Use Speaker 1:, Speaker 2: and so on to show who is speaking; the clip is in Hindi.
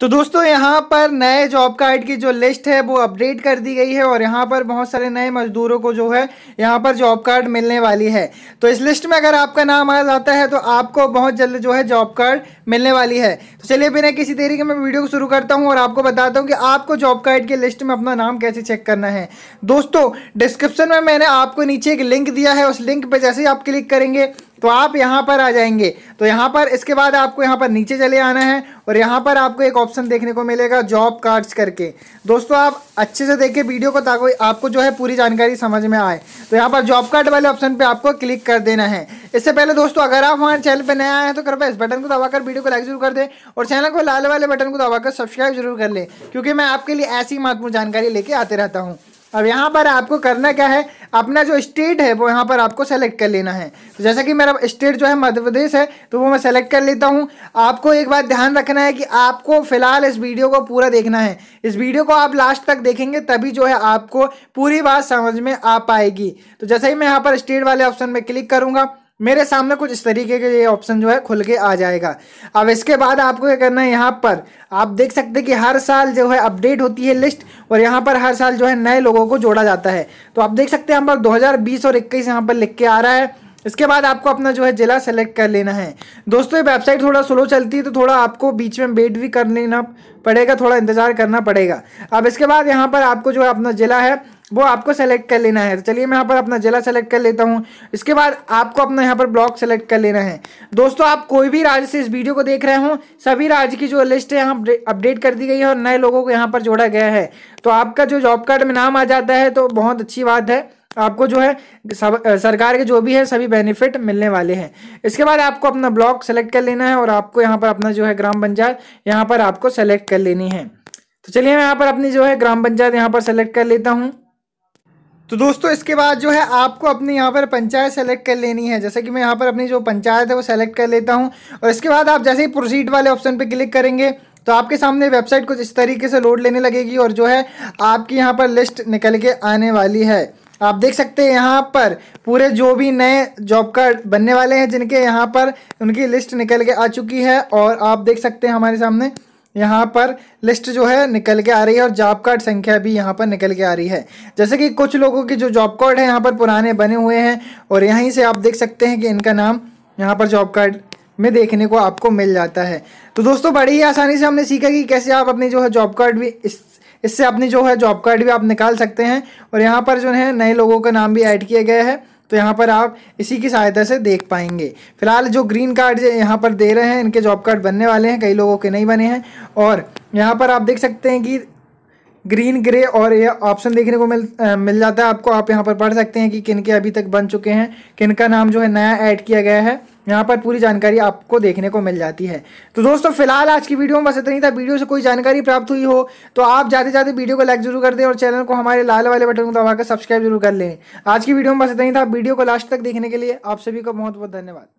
Speaker 1: तो दोस्तों यहाँ पर नए जॉब कार्ड की जो लिस्ट है वो अपडेट कर दी गई है और यहाँ पर बहुत सारे नए मजदूरों को जो है यहाँ पर जॉब कार्ड मिलने वाली है तो इस लिस्ट में अगर आपका नाम आ जाता है तो आपको बहुत जल्द जो है जॉब कार्ड मिलने वाली है तो चलिए बिना किसी तरीके मैं वीडियो को शुरू करता हूँ और आपको बताता हूँ कि आपको जॉब कार्ड की लिस्ट में अपना नाम कैसे चेक करना है दोस्तों डिस्क्रिप्शन में मैंने आपको नीचे एक लिंक दिया है उस लिंक पर जैसे ही आप क्लिक करेंगे तो आप यहाँ पर आ जाएंगे तो यहाँ पर इसके बाद आपको यहाँ पर नीचे चले आना है और यहाँ पर आपको एक ऑप्शन देखने को मिलेगा जॉब कार्ड्स करके दोस्तों आप अच्छे से देखें वीडियो को ताकि आपको जो है पूरी जानकारी समझ में आए तो यहाँ पर जॉब कार्ड वाले ऑप्शन पे आपको क्लिक कर देना है इससे पहले दोस्तों अगर आप हमारे चैनल पर नया आए हैं तो कृपया इस बटन को दबाकर वीडियो को लाइक जरूर कर दें और चैनल को लाल वाले बटन को दबाकर सब्सक्राइब जरूर कर लें क्योंकि मैं आपके लिए ऐसी महत्वपूर्ण जानकारी लेके आते रहता हूँ अब यहाँ पर आपको करना क्या है अपना जो स्टेट है वो यहाँ पर आपको सेलेक्ट कर लेना है तो जैसा कि मेरा स्टेट जो है मध्य प्रदेश है तो वो मैं सेलेक्ट कर लेता हूँ आपको एक बात ध्यान रखना है कि आपको फिलहाल इस वीडियो को पूरा देखना है इस वीडियो को आप लास्ट तक देखेंगे तभी जो है आपको पूरी बात समझ में आ पाएगी तो जैसे ही मैं यहाँ पर स्टेट वाले ऑप्शन में क्लिक करूँगा मेरे सामने कुछ इस तरीके के ये ऑप्शन जो है खुल के आ जाएगा अब इसके बाद आपको क्या करना है यहाँ पर आप देख सकते हैं कि हर साल जो है अपडेट होती है लिस्ट और यहाँ पर हर साल जो है नए लोगों को जोड़ा जाता है तो आप देख सकते हैं यहाँ पर 2020 और 21 यहाँ पर लिख के आ रहा है इसके बाद आपको अपना जो है ज़िला सेलेक्ट कर लेना है दोस्तों ये वेबसाइट थोड़ा स्लो चलती है तो थोड़ा आपको बीच में वेट भी कर लेना पड़ेगा थोड़ा इंतज़ार करना पड़ेगा अब इसके बाद यहाँ पर आपको जो है अपना ज़िला है वो आपको सेलेक्ट कर लेना है तो चलिए मैं यहाँ पर अपना जिला सेलेक्ट कर लेता हूँ इसके बाद आपको अपना यहाँ पर ब्लॉक सेलेक्ट कर लेना है दोस्तों आप कोई भी राज्य से इस वीडियो को देख रहे हो सभी राज्य की जो लिस्ट है यहाँ अपडेट कर दी गई है और नए लोगों को यहाँ पर जोड़ा गया है तो आपका जो जॉब कार्ड में नाम आ जाता है तो बहुत अच्छी बात है आपको जो है सब सरकार के जो भी है सभी बेनिफिट मिलने वाले हैं इसके बाद आपको अपना ब्लॉक सेलेक्ट कर लेना है और आपको यहाँ पर अपना जो है ग्राम पंचायत यहाँ पर आपको सेलेक्ट कर लेनी है तो चलिए मैं यहाँ पर अपनी जो है ग्राम पंचायत यहाँ पर सेलेक्ट कर लेता हूँ तो दोस्तों इसके बाद जो है आपको अपने यहाँ पर पंचायत सेलेक्ट कर लेनी है जैसे कि मैं यहाँ पर अपनी जो पंचायत है वो सेलेक्ट कर लेता हूँ और इसके बाद आप जैसे ही प्रोसीड वाले ऑप्शन पे क्लिक करेंगे तो आपके सामने वेबसाइट कुछ इस तरीके से लोड लेने लगेगी और जो है आपकी यहाँ पर लिस्ट निकल के आने वाली है आप देख सकते हैं यहाँ पर पूरे जो भी नए जॉब कार्ड बनने वाले हैं जिनके यहाँ पर उनकी लिस्ट निकल के आ चुकी है और आप देख सकते हैं हमारे सामने यहाँ पर लिस्ट जो है निकल के आ रही है और जॉब कार्ड संख्या भी यहाँ पर निकल के आ रही है जैसे कि कुछ लोगों के जो जॉब कार्ड है यहाँ पर पुराने बने हुए हैं और यहीं से आप देख सकते हैं कि इनका नाम यहाँ पर जॉब कार्ड में देखने को आपको मिल जाता है तो दोस्तों बड़ी ही आसानी से हमने सीखा कि कैसे आप अपनी जो है जॉब कार्ड भी इस इससे अपनी जो है जॉब कार्ड भी आप निकाल सकते हैं और यहाँ पर जो है नए लोगों का नाम भी ऐड किया गया है तो यहाँ पर आप इसी की सहायता से देख पाएंगे फिलहाल जो ग्रीन कार्ड यहाँ पर दे रहे हैं इनके जॉब कार्ड बनने वाले हैं कई लोगों के नहीं बने हैं और यहाँ पर आप देख सकते हैं कि ग्रीन ग्रे और ये ऑप्शन देखने को मिल आ, मिल जाता है आपको आप यहाँ पर पढ़ सकते हैं कि किन के अभी तक बन चुके हैं किन का नाम जो है नया ऐड किया गया है यहाँ पर पूरी जानकारी आपको देखने को मिल जाती है तो दोस्तों फिलहाल आज की वीडियो में बस इतना ही था वीडियो से कोई जानकारी प्राप्त हुई हो तो आप जाते जाते वीडियो को लाइक जरूर कर दें और चैनल को हमारे लाल वाले बटन को दबाकर सब्सक्राइब जरूर कर लें आज की वीडियो में बस इतना ही था वीडियो को लास्ट तक देखने के लिए आप सभी को बहुत बहुत धन्यवाद